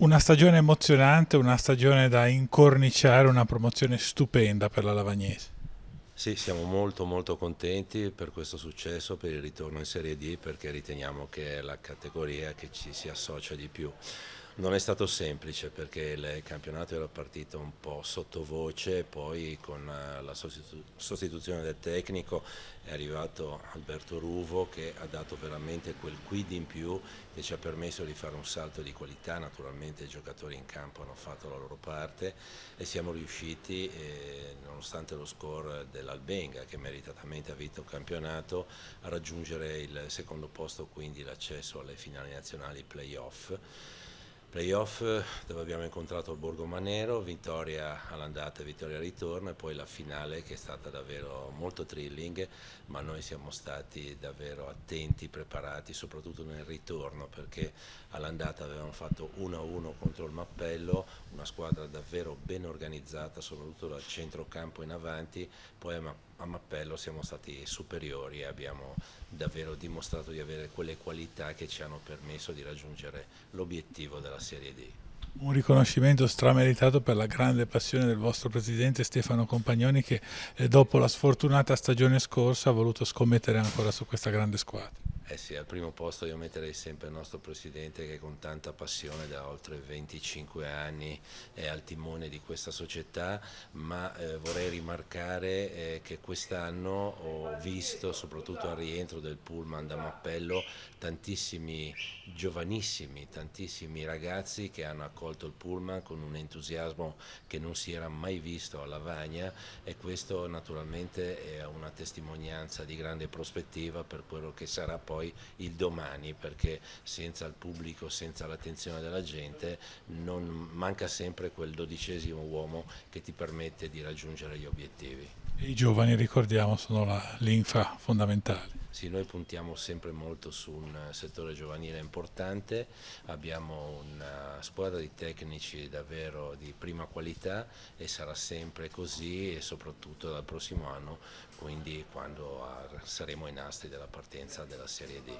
Una stagione emozionante, una stagione da incorniciare, una promozione stupenda per la Lavagnese. Sì, siamo molto molto contenti per questo successo, per il ritorno in Serie D, perché riteniamo che è la categoria che ci si associa di più. Non è stato semplice perché il campionato era partito un po' sottovoce, poi con eh, la sostitu sostituzione del tecnico è arrivato Alberto Ruvo che ha dato veramente quel quid in più che ci ha permesso di fare un salto di qualità, naturalmente i giocatori in campo hanno fatto la loro parte e siamo riusciti, eh, nonostante lo score dell'Albenga che meritatamente ha vinto il campionato, a raggiungere il secondo posto, quindi l'accesso alle finali nazionali playoff. Playoff eh, dove abbiamo incontrato il Borgo Manero, vittoria all'andata, e vittoria al ritorno e poi la finale che è stata davvero molto thrilling, ma noi siamo stati davvero attenti, preparati, soprattutto nel ritorno perché all'andata avevamo fatto 1-1 contro il Mappello, una squadra davvero ben organizzata, soprattutto dal centrocampo in avanti, poi a, a Mappello siamo stati superiori e abbiamo davvero dimostrato di avere quelle qualità che ci hanno permesso di raggiungere l'obiettivo della Serie D. Un riconoscimento strameritato per la grande passione del vostro presidente Stefano Compagnoni che eh, dopo la sfortunata stagione scorsa ha voluto scommettere ancora su questa grande squadra. Eh sì, al primo posto io metterei sempre il nostro presidente che con tanta passione da oltre 25 anni è al timone di questa società, ma eh, vorrei rimarcare eh, che quest'anno ho visto, soprattutto al rientro del pullman da Mappello, tantissimi giovanissimi, tantissimi ragazzi che hanno accolto il pullman con un entusiasmo che non si era mai visto a Lavagna e questo naturalmente è una testimonianza di grande prospettiva per quello che sarà poi poi il domani perché senza il pubblico, senza l'attenzione della gente non manca sempre quel dodicesimo uomo che ti permette di raggiungere gli obiettivi. I giovani, ricordiamo, sono la linfa fondamentale. Sì, noi puntiamo sempre molto su un settore giovanile importante, abbiamo una squadra di tecnici davvero di prima qualità e sarà sempre così e soprattutto dal prossimo anno, quindi quando ah, saremo ai nastri della partenza della Serie D.